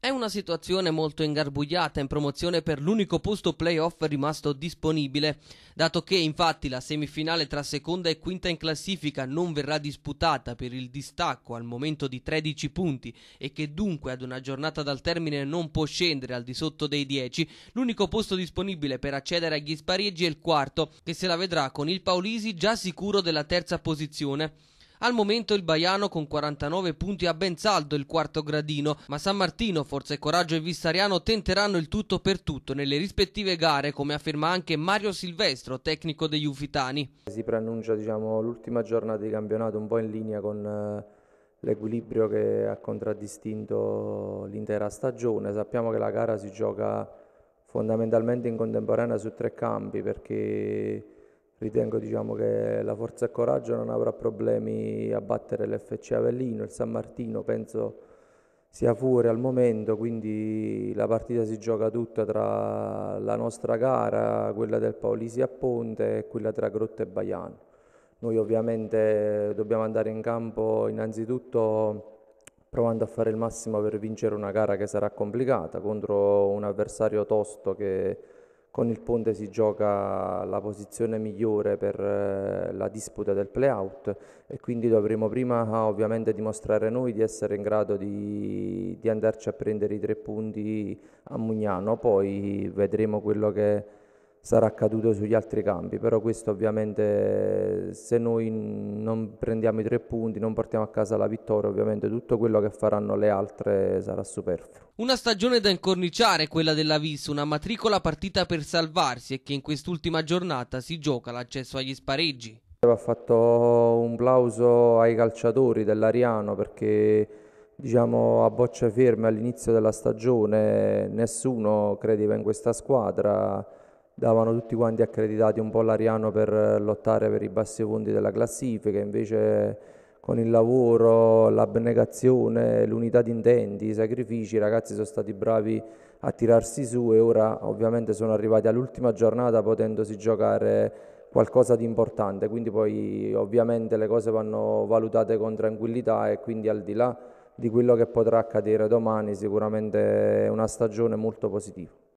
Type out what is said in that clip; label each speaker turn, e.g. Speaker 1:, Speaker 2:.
Speaker 1: È una situazione molto ingarbugliata in promozione per l'unico posto playoff rimasto disponibile, dato che infatti la semifinale tra seconda e quinta in classifica non verrà disputata per il distacco al momento di 13 punti e che dunque ad una giornata dal termine non può scendere al di sotto dei 10, l'unico posto disponibile per accedere agli spareggi è il quarto, che se la vedrà con il Paulisi già sicuro della terza posizione. Al momento il Baiano con 49 punti ha ben saldo il quarto gradino, ma San Martino, Forza e Coraggio e Vissariano tenteranno il tutto per tutto nelle rispettive gare, come afferma anche Mario Silvestro, tecnico degli Ufitani.
Speaker 2: Si preannuncia diciamo, l'ultima giornata di campionato un po' in linea con eh, l'equilibrio che ha contraddistinto l'intera stagione. Sappiamo che la gara si gioca fondamentalmente in contemporanea su tre campi perché Ritengo diciamo, che la Forza e Coraggio non avrà problemi a battere l'FC Avellino, il San Martino penso sia fuori al momento, quindi la partita si gioca tutta tra la nostra gara, quella del Paolisi a Ponte e quella tra Grotte e Baiano. Noi ovviamente dobbiamo andare in campo innanzitutto provando a fare il massimo per vincere una gara che sarà complicata contro un avversario tosto che con il Ponte si gioca la posizione migliore per eh, la disputa del playout e quindi dovremo prima ah, ovviamente dimostrare noi di essere in grado di, di andarci a prendere i tre punti a Mugnano, poi vedremo quello che sarà accaduto sugli altri campi, però questo ovviamente se noi non prendiamo i tre punti, non portiamo a casa la vittoria, ovviamente tutto quello che faranno le altre sarà superfluo.
Speaker 1: Una stagione da incorniciare quella della Vis, una matricola partita per salvarsi e che in quest'ultima giornata si gioca l'accesso agli spareggi.
Speaker 2: Va fatto un plauso ai calciatori dell'Ariano perché diciamo a bocce ferme all'inizio della stagione nessuno credeva in questa squadra davano tutti quanti accreditati un po' l'Ariano per eh, lottare per i bassi punti della classifica, invece con il lavoro, l'abnegazione, l'unità di intenti, i sacrifici, i ragazzi sono stati bravi a tirarsi su e ora ovviamente sono arrivati all'ultima giornata potendosi giocare qualcosa di importante, quindi poi ovviamente le cose vanno valutate con tranquillità e quindi al di là di quello che potrà accadere domani sicuramente è una stagione molto positiva.